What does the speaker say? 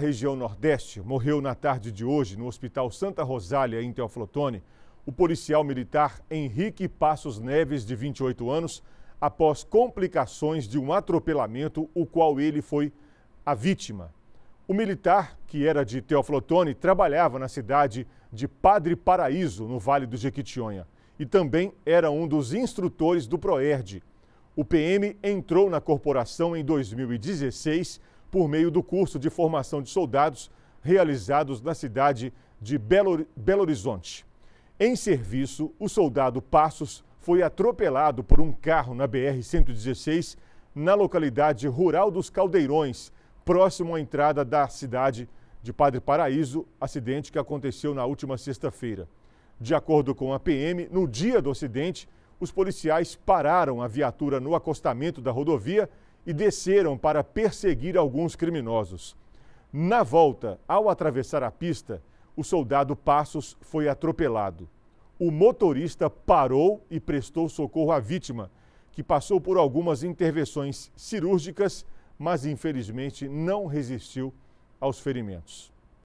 Na região Nordeste morreu na tarde de hoje no Hospital Santa Rosália, em Teoflotone, o policial militar Henrique Passos Neves, de 28 anos, após complicações de um atropelamento, o qual ele foi a vítima. O militar, que era de Teoflotone, trabalhava na cidade de Padre Paraíso, no Vale do Jequitinhonha, e também era um dos instrutores do PROERD. O PM entrou na corporação em 2016 por meio do curso de formação de soldados realizados na cidade de Belo, Belo Horizonte. Em serviço, o soldado Passos foi atropelado por um carro na BR-116, na localidade rural dos Caldeirões, próximo à entrada da cidade de Padre Paraíso, acidente que aconteceu na última sexta-feira. De acordo com a PM, no dia do acidente, os policiais pararam a viatura no acostamento da rodovia e desceram para perseguir alguns criminosos. Na volta, ao atravessar a pista, o soldado Passos foi atropelado. O motorista parou e prestou socorro à vítima, que passou por algumas intervenções cirúrgicas, mas infelizmente não resistiu aos ferimentos.